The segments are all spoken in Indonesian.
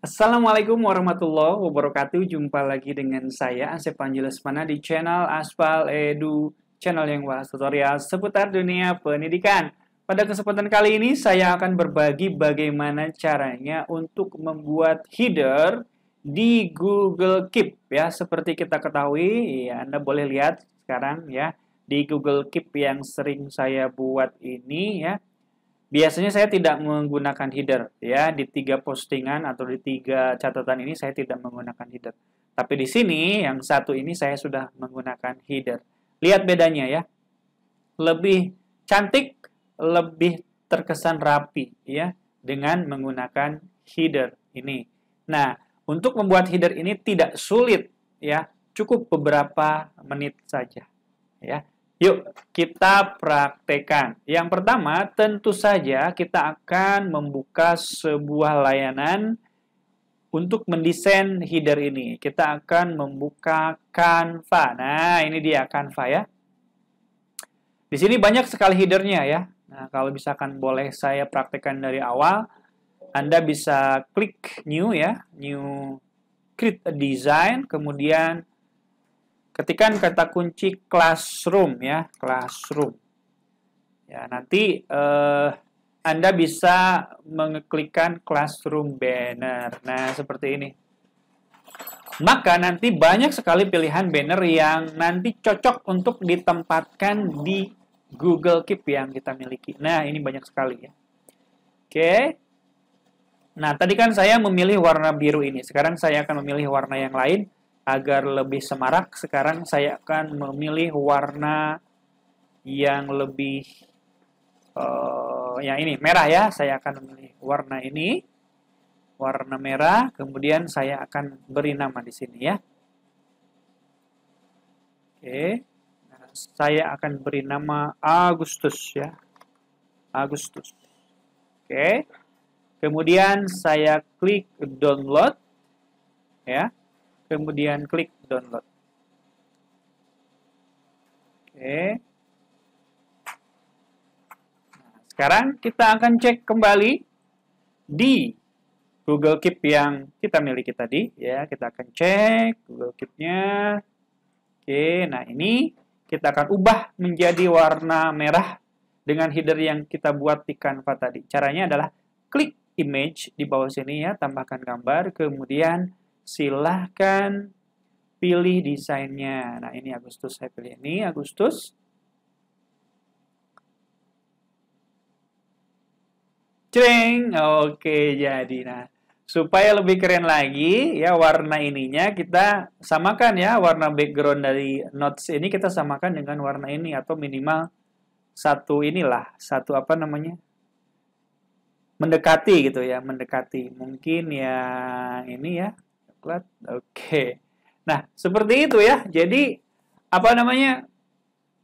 Assalamualaikum warahmatullahi wabarakatuh. Jumpa lagi dengan saya Asep Panjelesmana di channel Aspal Edu, channel yang bahas tutorial seputar dunia pendidikan. Pada kesempatan kali ini saya akan berbagi bagaimana caranya untuk membuat header di Google Keep ya. Seperti kita ketahui, ya Anda boleh lihat sekarang ya di Google Keep yang sering saya buat ini ya Biasanya saya tidak menggunakan header ya di tiga postingan atau di tiga catatan ini saya tidak menggunakan header. Tapi di sini yang satu ini saya sudah menggunakan header. Lihat bedanya ya. Lebih cantik, lebih terkesan rapi ya dengan menggunakan header ini. Nah, untuk membuat header ini tidak sulit ya, cukup beberapa menit saja ya. Yuk, kita praktekan. Yang pertama, tentu saja kita akan membuka sebuah layanan untuk mendesain header ini. Kita akan membuka Canva. Nah, ini dia Canva ya. Di sini banyak sekali headernya ya. Nah, kalau misalkan boleh saya praktekkan dari awal, Anda bisa klik new ya, new create a design, kemudian Ketikan kata kunci classroom ya, classroom. Ya, nanti eh, Anda bisa mengeklikkan classroom banner. Nah, seperti ini. Maka nanti banyak sekali pilihan banner yang nanti cocok untuk ditempatkan di Google Keep yang kita miliki. Nah, ini banyak sekali ya. Oke. Nah, tadi kan saya memilih warna biru ini. Sekarang saya akan memilih warna yang lain agar lebih semarak, sekarang saya akan memilih warna yang lebih uh, yang ini merah ya. Saya akan memilih warna ini, warna merah. Kemudian saya akan beri nama di sini ya. Oke, nah, saya akan beri nama Agustus ya. Agustus. Oke. Kemudian saya klik download ya kemudian klik download. Oke. Nah, sekarang kita akan cek kembali di Google Keep yang kita miliki tadi. Ya, kita akan cek Google Keep-nya. Oke, nah ini kita akan ubah menjadi warna merah dengan header yang kita buat di Canva tadi. Caranya adalah klik image di bawah sini ya, tambahkan gambar, kemudian silahkan pilih desainnya. Nah, ini Agustus saya pilih ini Agustus. Ceng, oke jadi nah supaya lebih keren lagi ya warna ininya kita samakan ya warna background dari notes ini kita samakan dengan warna ini atau minimal satu inilah satu apa namanya mendekati gitu ya mendekati mungkin ya ini ya coklat. Oke. Nah, seperti itu ya. Jadi apa namanya?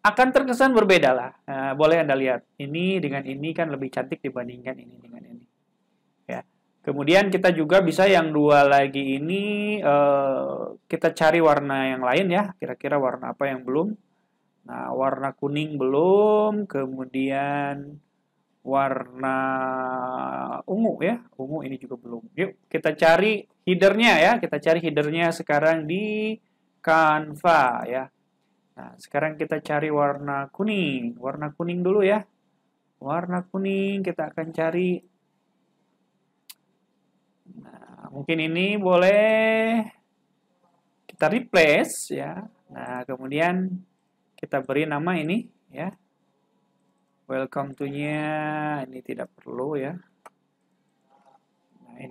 akan terkesan berbeda lah. Nah, boleh Anda lihat. Ini dengan ini kan lebih cantik dibandingkan ini dengan ini. Ya. Kemudian kita juga bisa yang dua lagi ini eh, kita cari warna yang lain ya. Kira-kira warna apa yang belum? Nah, warna kuning belum, kemudian warna ungu ya. Ungu ini juga belum. Yuk, kita cari headernya ya. Kita cari headernya sekarang di Canva ya. Nah, sekarang kita cari warna kuning. Warna kuning dulu ya. Warna kuning kita akan cari. Nah, mungkin ini boleh kita replace ya. Nah, kemudian kita beri nama ini ya. Welcome to-nya ini tidak perlu ya.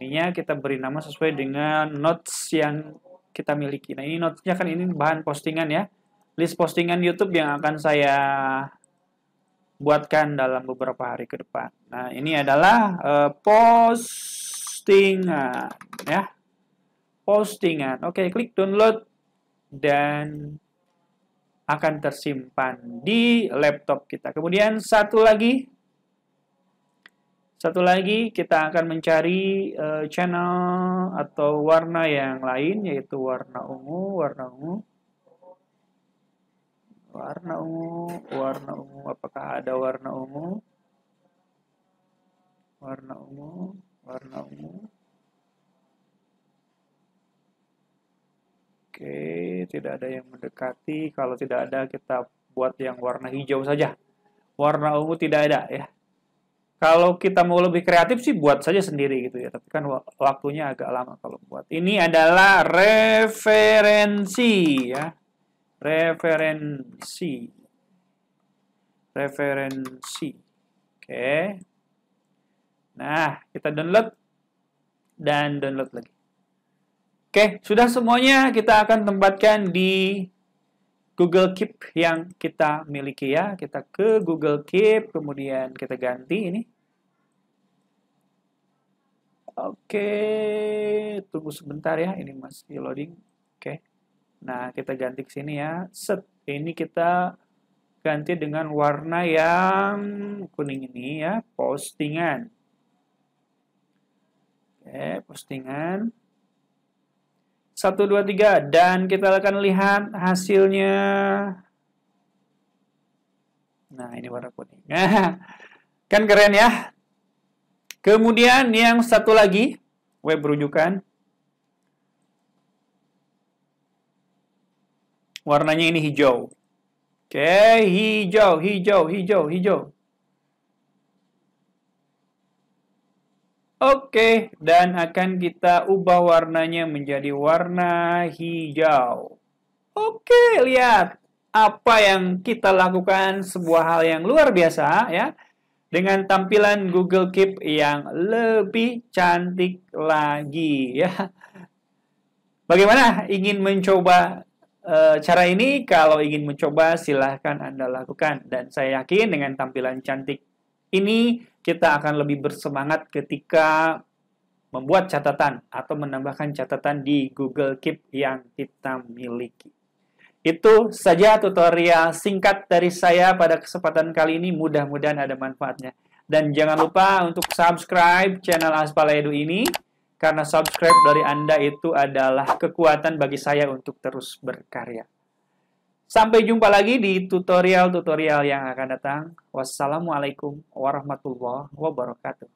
Jadinya kita beri nama sesuai dengan notes yang kita miliki. Nah, ini notesnya kan ini bahan postingan ya. List postingan YouTube yang akan saya buatkan dalam beberapa hari ke depan. Nah, ini adalah uh, postingan ya. Postingan. Oke, klik download dan akan tersimpan di laptop kita. Kemudian satu lagi satu lagi kita akan mencari uh, channel atau warna yang lain yaitu warna ungu, warna ungu. Warna ungu, warna ungu. Apakah ada warna ungu? Warna ungu, warna ungu. Oke, tidak ada yang mendekati. Kalau tidak ada kita buat yang warna hijau saja. Warna ungu tidak ada ya. Kalau kita mau lebih kreatif sih buat saja sendiri gitu ya, tapi kan waktunya agak lama kalau buat. Ini adalah referensi ya. Referensi. Referensi. Oke. Nah, kita download dan download lagi. Oke, sudah semuanya kita akan tempatkan di Google Keep yang kita miliki ya. Kita ke Google Keep, kemudian kita ganti ini. Oke, tunggu sebentar ya. Ini masih loading. Oke. Nah, kita ganti ke sini ya. Set. Ini kita ganti dengan warna yang kuning ini ya, postingan. Oke, postingan. 1, 2, 3. Dan kita akan lihat hasilnya. Nah, ini warna kuning. kan keren ya? Kemudian yang satu lagi, web rujukan. Warnanya ini hijau. Oke, hijau, hijau, hijau, hijau. Oke, dan akan kita ubah warnanya menjadi warna hijau. Oke, lihat apa yang kita lakukan sebuah hal yang luar biasa ya dengan tampilan Google Keep yang lebih cantik lagi ya. Bagaimana ingin mencoba e, cara ini? Kalau ingin mencoba silahkan Anda lakukan dan saya yakin dengan tampilan cantik ini kita akan lebih bersemangat ketika membuat catatan atau menambahkan catatan di Google Keep yang kita miliki. Itu saja tutorial singkat dari saya pada kesempatan kali ini. Mudah-mudahan ada manfaatnya. Dan jangan lupa untuk subscribe channel Aspal Edu ini. Karena subscribe dari Anda itu adalah kekuatan bagi saya untuk terus berkarya. Sampai jumpa lagi di tutorial-tutorial yang akan datang. Wassalamualaikum warahmatullahi wabarakatuh.